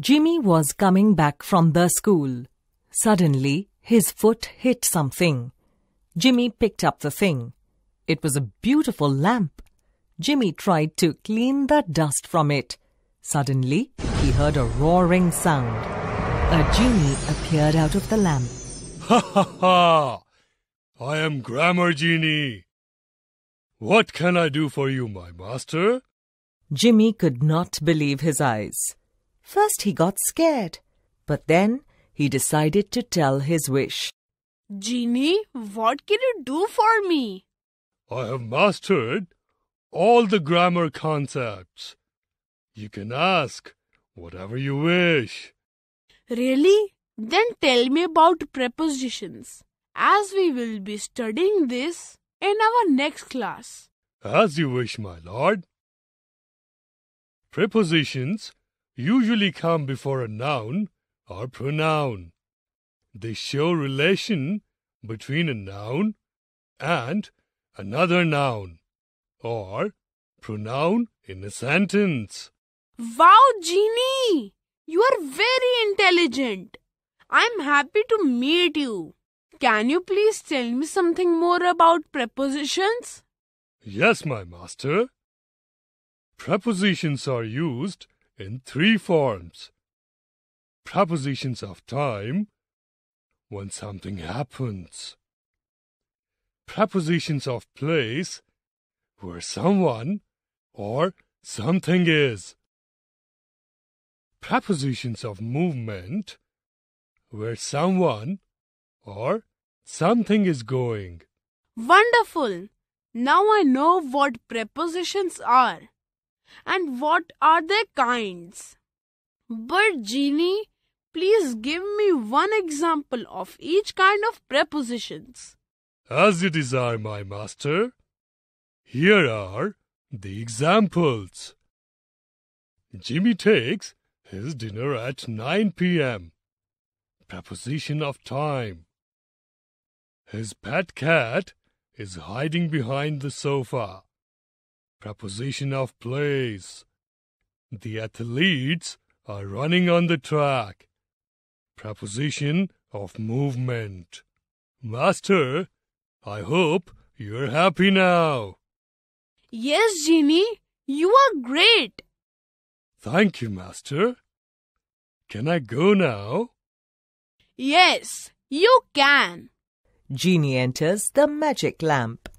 Jimmy was coming back from the school. Suddenly, his foot hit something. Jimmy picked up the thing. It was a beautiful lamp. Jimmy tried to clean the dust from it. Suddenly, he heard a roaring sound. A genie appeared out of the lamp. Ha ha ha! I am Grammar Genie. What can I do for you, my master? Jimmy could not believe his eyes. First he got scared, but then he decided to tell his wish. Genie, what can you do for me? I have mastered all the grammar concepts. You can ask whatever you wish. Really? Then tell me about prepositions, as we will be studying this in our next class. As you wish, my lord. Prepositions usually come before a noun or pronoun. They show relation between a noun and another noun or pronoun in a sentence. Wow, Genie! You are very intelligent. I'm happy to meet you. Can you please tell me something more about prepositions? Yes, my master. Prepositions are used in three forms propositions of time, when something happens, propositions of place, where someone or something is, propositions of movement, where someone or something is going. Wonderful! Now I know what prepositions are and what are their kinds. But genie? please give me one example of each kind of prepositions. As you desire, my master. Here are the examples. Jimmy takes his dinner at 9 p.m. Preposition of time. His pet cat is hiding behind the sofa. Preposition of place. The athletes are running on the track. Preposition of movement. Master, I hope you're happy now. Yes, Jimmy, you are great. Thank you, Master. Can I go now? Yes, you can. Genie enters the magic lamp.